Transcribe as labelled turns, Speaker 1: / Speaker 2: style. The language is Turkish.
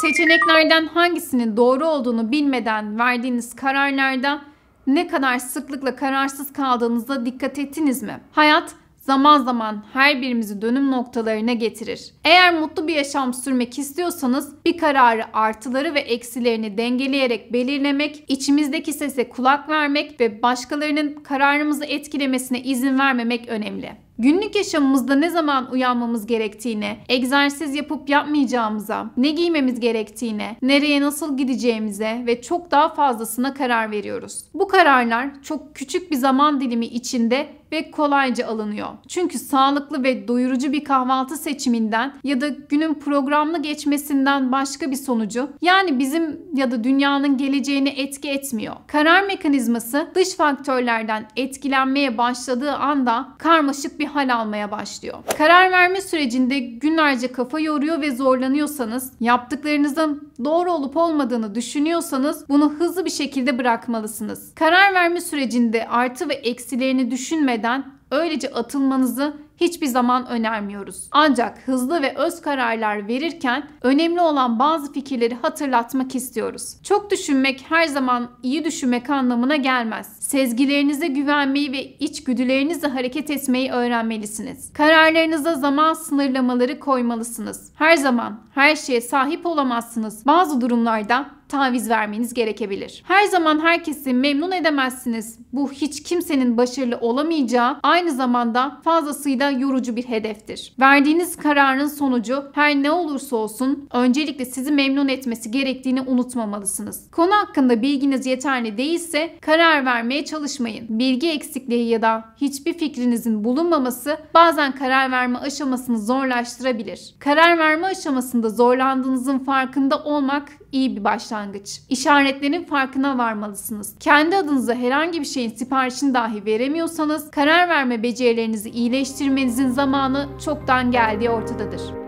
Speaker 1: Seçeneklerden hangisinin doğru olduğunu bilmeden verdiğiniz kararlarda ne kadar sıklıkla kararsız kaldığınızda dikkat ettiniz mi? Hayat zaman zaman her birimizi dönüm noktalarına getirir. Eğer mutlu bir yaşam sürmek istiyorsanız bir kararı artıları ve eksilerini dengeleyerek belirlemek, içimizdeki sese kulak vermek ve başkalarının kararımızı etkilemesine izin vermemek önemli. Günlük yaşamımızda ne zaman uyanmamız gerektiğine, egzersiz yapıp yapmayacağımıza, ne giymemiz gerektiğine, nereye nasıl gideceğimize ve çok daha fazlasına karar veriyoruz. Bu kararlar çok küçük bir zaman dilimi içinde ve kolayca alınıyor. Çünkü sağlıklı ve doyurucu bir kahvaltı seçiminden ya da günün programlı geçmesinden başka bir sonucu yani bizim ya da dünyanın geleceğini etki etmiyor. Karar mekanizması dış faktörlerden etkilenmeye başladığı anda karmaşık bir hal almaya başlıyor. Karar verme sürecinde günlerce kafa yoruyor ve zorlanıyorsanız, yaptıklarınızın doğru olup olmadığını düşünüyorsanız bunu hızlı bir şekilde bırakmalısınız. Karar verme sürecinde artı ve eksilerini düşünmeden öylece atılmanızı hiçbir zaman önermiyoruz. Ancak hızlı ve öz kararlar verirken önemli olan bazı fikirleri hatırlatmak istiyoruz. Çok düşünmek her zaman iyi düşünmek anlamına gelmez. Sezgilerinize güvenmeyi ve içgüdülerinizle hareket etmeyi öğrenmelisiniz. Kararlarınıza zaman sınırlamaları koymalısınız. Her zaman her şeye sahip olamazsınız. Bazı durumlarda taviz vermeniz gerekebilir. Her zaman herkesi memnun edemezsiniz. Bu hiç kimsenin başarılı olamayacağı aynı zamanda fazlasıyla yorucu bir hedeftir. Verdiğiniz kararın sonucu her ne olursa olsun öncelikle sizi memnun etmesi gerektiğini unutmamalısınız. Konu hakkında bilginiz yeterli değilse karar vermeye çalışmayın. Bilgi eksikliği ya da hiçbir fikrinizin bulunmaması bazen karar verme aşamasını zorlaştırabilir. Karar verme aşamasında zorlandığınızın farkında olmak iyi bir başlangıç. İşaretlerin farkına varmalısınız. Kendi adınıza herhangi bir şeyin siparişini dahi veremiyorsanız karar verme becerilerinizi iyileştirmenizin zamanı çoktan geldiği ortadadır.